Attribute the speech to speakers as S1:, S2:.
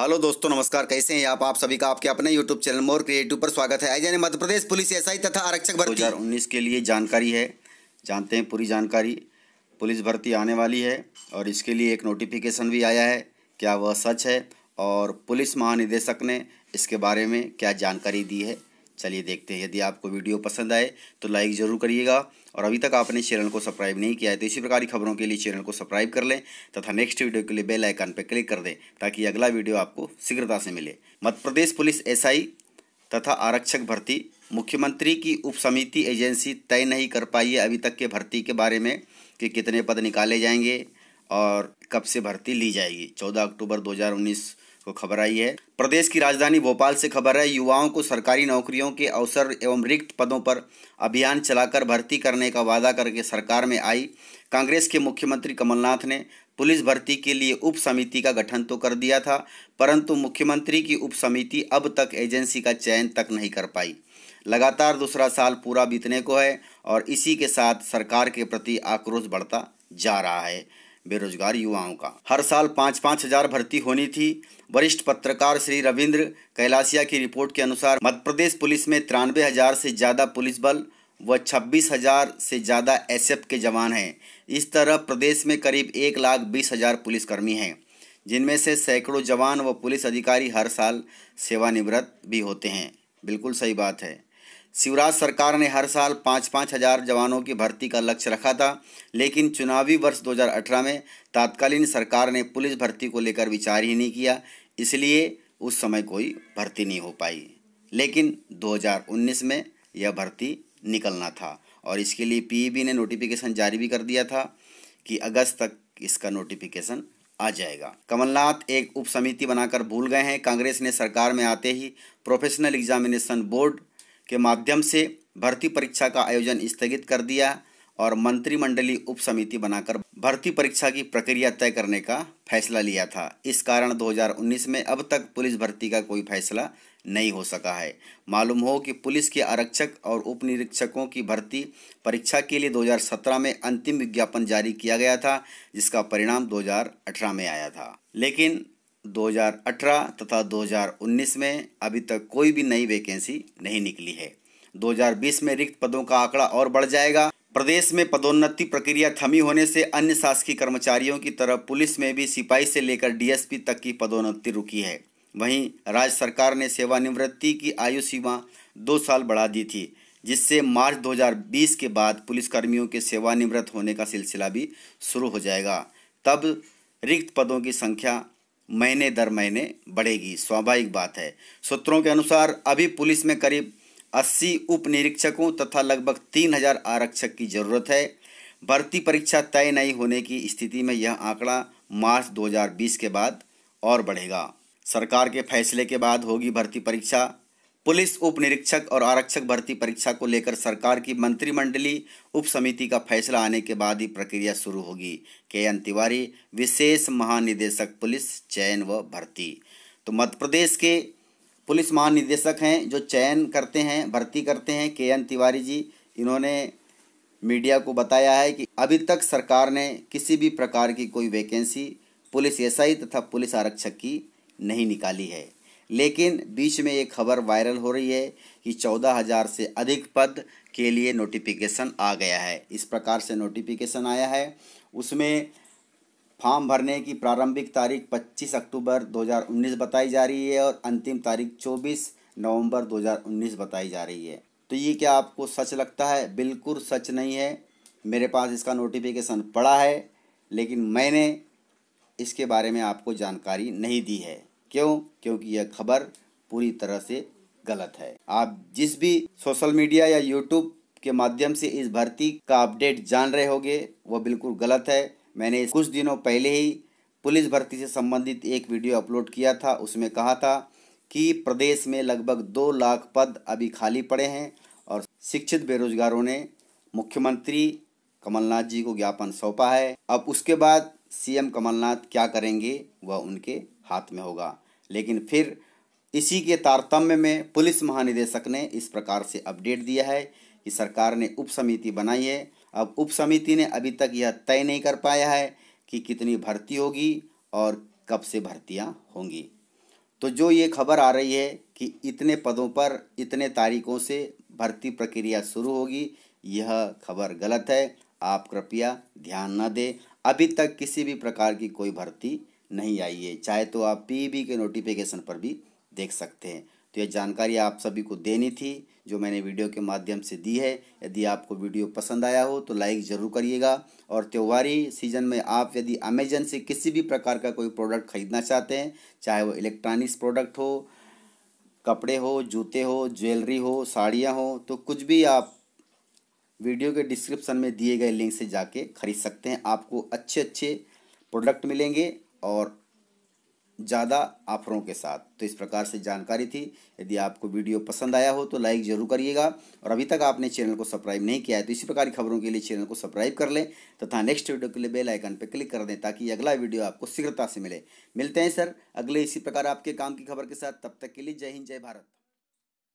S1: hello दोस्तों नमस्कार कैसे हैं आप आप सभी का आपके अपने यूट्यूब चैनल मोर क्रिएटिव पर स्वागत है आई मध्य प्रदेश पुलिस एसआई तथा आरक्षक भर्ती उन्नीस के लिए जानकारी है जानते हैं पूरी जानकारी पुलिस भर्ती आने वाली है और इसके लिए एक नोटिफिकेशन भी आया है क्या वह सच है और पुलिस महानिदेशक ने इसके बारे में क्या जानकारी दी है चलिए देखते हैं यदि आपको वीडियो पसंद आए तो लाइक ज़रूर करिएगा और अभी तक आपने चैनल को सब्सक्राइब नहीं किया है तो इसी प्रकार की खबरों के लिए चैनल को सब्सक्राइब कर लें तथा नेक्स्ट वीडियो के लिए बेल आइकन पर क्लिक कर दें ताकि अगला वीडियो आपको शीघ्रता से मिले मध्य प्रदेश पुलिस एसआई तथा आरक्षक भर्ती मुख्यमंत्री की उपसमिति एजेंसी तय नहीं कर पाई है अभी तक के भर्ती के बारे में कि कितने पद निकाले जाएंगे और कब से भर्ती ली जाएगी चौदह अक्टूबर दो तो खबर आई है प्रदेश की राजधानी भोपाल से खबर है युवाओं को सरकारी नौकरियों के अवसर एवं रिक्त पदों पर अभियान चलाकर भर्ती करने का वादा करके सरकार में आई कांग्रेस के मुख्यमंत्री कमलनाथ ने पुलिस भर्ती के लिए उप समिति का गठन तो कर दिया था परंतु मुख्यमंत्री की उप समिति अब तक एजेंसी का चयन तक नहीं कर पाई लगातार दूसरा साल पूरा बीतने को है और इसी के साथ सरकार के प्रति आक्रोश बढ़ता जा रहा है बेरोजगार युवाओं का हर साल पाँच पाँच हजार भर्ती होनी थी वरिष्ठ पत्रकार श्री रविंद्र कैलासिया की रिपोर्ट के अनुसार मध्य प्रदेश पुलिस में तिरानवे हजार से ज़्यादा पुलिस बल व छब्बीस हजार से ज़्यादा एस के जवान हैं इस तरह प्रदेश में करीब एक लाख बीस हजार पुलिसकर्मी हैं जिनमें से सैकड़ों जवान व पुलिस अधिकारी हर साल सेवानिवृत्त भी होते हैं बिल्कुल सही बात है शिवराज सरकार ने हर साल पाँच पाँच हजार जवानों की भर्ती का लक्ष्य रखा था लेकिन चुनावी वर्ष 2018 में तात्कालीन सरकार ने पुलिस भर्ती को लेकर विचार ही नहीं किया इसलिए उस समय कोई भर्ती नहीं हो पाई लेकिन 2019 में यह भर्ती निकलना था और इसके लिए पीईबी ने नोटिफिकेशन जारी भी कर दिया था कि अगस्त तक इसका नोटिफिकेशन आ जाएगा कमलनाथ एक उप समिति बनाकर भूल गए हैं कांग्रेस ने सरकार में आते ही प्रोफेशनल एग्जामिनेशन बोर्ड के माध्यम से भर्ती परीक्षा का आयोजन स्थगित कर दिया और मंत्रिमंडलीय उप समिति बनाकर भर्ती परीक्षा की प्रक्रिया तय करने का फैसला लिया था इस कारण 2019 में अब तक पुलिस भर्ती का कोई फैसला नहीं हो सका है मालूम हो कि पुलिस के आरक्षक और उप निरीक्षकों की भर्ती परीक्षा के लिए 2017 में अंतिम विज्ञापन जारी किया गया था जिसका परिणाम 2018 में आया था लेकिन 2018 तथा 2019 में अभी तक कोई भी नई वैकेंसी नहीं निकली है 2020 में रिक्त पदों का आंकड़ा और बढ़ जाएगा प्रदेश में पदोन्नति प्रक्रिया थमी होने से अन्य शासकीय कर्मचारियों की तरह पुलिस में भी सिपाही से लेकर डीएसपी तक की पदोन्नति रुकी है वहीं राज्य सरकार ने सेवानिवृत्ति की आयु सीमा दो साल बढ़ा दी थी जिससे मार्च 2020 के बाद पुलिसकर्मियों के सेवानिवृत्त होने का सिलसिला भी शुरू हो जाएगा तब रिक्त पदों की संख्या महीने दर महीने बढ़ेगी स्वाभाविक बात है सूत्रों के अनुसार अभी पुलिस में करीब 80 उप निरीक्षकों तथा लगभग 3000 आरक्षक की जरूरत है भर्ती परीक्षा तय नहीं होने की स्थिति में यह आंकड़ा मार्च 2020 के बाद और बढ़ेगा सरकार के फैसले के बाद होगी भर्ती परीक्षा पुलिस उप निरीक्षक और आरक्षक भर्ती परीक्षा को लेकर सरकार की मंत्रिमंडली उप समिति का फैसला आने के बाद ही प्रक्रिया शुरू होगी के एन तिवारी विशेष महानिदेशक पुलिस चयन व भर्ती तो मध्य प्रदेश के पुलिस महानिदेशक हैं जो चयन करते हैं भर्ती करते हैं के एन तिवारी जी इन्होंने मीडिया को बताया है कि अभी तक सरकार ने किसी भी प्रकार की कोई वैकेंसी पुलिस एसआई तथा पुलिस आरक्षक की नहीं निकाली है लेकिन बीच में ये खबर वायरल हो रही है कि चौदह हज़ार से अधिक पद के लिए नोटिफिकेशन आ गया है इस प्रकार से नोटिफिकेशन आया है उसमें फॉर्म भरने की प्रारंभिक तारीख 25 अक्टूबर 2019 बताई जा रही है और अंतिम तारीख 24 नवंबर 2019 बताई जा रही है तो ये क्या आपको सच लगता है बिल्कुल सच नहीं है मेरे पास इसका नोटिफिकेशन पड़ा है लेकिन मैंने इसके बारे में आपको जानकारी नहीं दी है क्यों क्योंकि यह खबर पूरी तरह से गलत है आप जिस भी सोशल मीडिया या यूट्यूब के माध्यम से इस भर्ती का अपडेट जान रहे होंगे वह बिल्कुल गलत है मैंने कुछ दिनों पहले ही पुलिस भर्ती से संबंधित एक वीडियो अपलोड किया था उसमें कहा था कि प्रदेश में लगभग दो लाख पद अभी खाली पड़े हैं और शिक्षित बेरोजगारों ने मुख्यमंत्री कमलनाथ जी को ज्ञापन सौंपा है अब उसके बाद सीएम कमलनाथ क्या करेंगे वह उनके हाथ में होगा लेकिन फिर इसी के तारतम्य में पुलिस महानिदेशक ने इस प्रकार से अपडेट दिया है कि सरकार ने उप समिति बनाई है अब उप समिति ने अभी तक यह तय नहीं कर पाया है कि कितनी भर्ती होगी और कब से भर्तियां होंगी तो जो ये खबर आ रही है कि इतने पदों पर इतने तारीखों से भर्ती प्रक्रिया शुरू होगी यह खबर गलत है आप कृपया ध्यान न दें अभी तक किसी भी प्रकार की कोई भर्ती नहीं आई है चाहे तो आप पीबी e के नोटिफिकेशन पर भी देख सकते हैं तो यह जानकारी आप सभी को देनी थी जो मैंने वीडियो के माध्यम से दी है यदि आपको वीडियो पसंद आया हो तो लाइक ज़रूर करिएगा और त्योहारी सीजन में आप यदि अमेजन से किसी भी प्रकार का कोई प्रोडक्ट खरीदना चाहते हैं चाहे वो इलेक्ट्रॉनिक्स प्रोडक्ट हो कपड़े हो जूते हो ज्वेलरी हो साड़ियाँ हो तो कुछ भी आप वीडियो के डिस्क्रिप्शन में दिए गए लिंक से जाके खरीद सकते हैं आपको अच्छे अच्छे प्रोडक्ट मिलेंगे और ज़्यादा ऑफरों के साथ तो इस प्रकार से जानकारी थी यदि आपको वीडियो पसंद आया हो तो लाइक ज़रूर करिएगा और अभी तक आपने चैनल को सब्सक्राइब नहीं किया है तो इसी प्रकार की खबरों के लिए चैनल को सब्सक्राइब कर लें तथा नेक्स्ट वीडियो के लिए बेल आइकन पर क्लिक कर दें ताकि अगला वीडियो आपको शीघ्रता से मिले मिलते हैं सर अगले इसी प्रकार आपके काम की खबर के साथ तब तक के लिए जय हिंद जय भारत